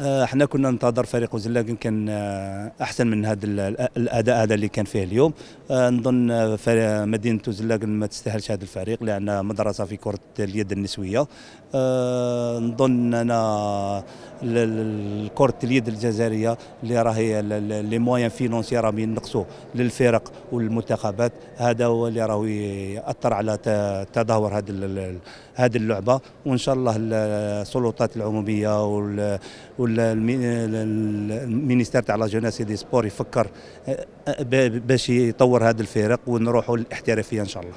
آه، احنا كنا ننتظر فريق وزلاق كان آه، احسن من هذا الاداء هذا اللي كان فيه اليوم آه، نظن مدينه وزلاق ما تستاهلش هذا الفريق لان مدرسه في كره اليد النسويه نظن انا الكره اليد الجزائريه اللي راهي لي موان فينونسي راهم ينقصوا للفرق والمنتخبات هذا هو اللي راهو ياثر على تدهور هذه هذه اللعبه وان شاء الله السلطات العموميه والمينيستير تاع لا جوناس دي سبور يفكر باش يطور هذه الفرق ونروحوا للاحترافيه ان شاء الله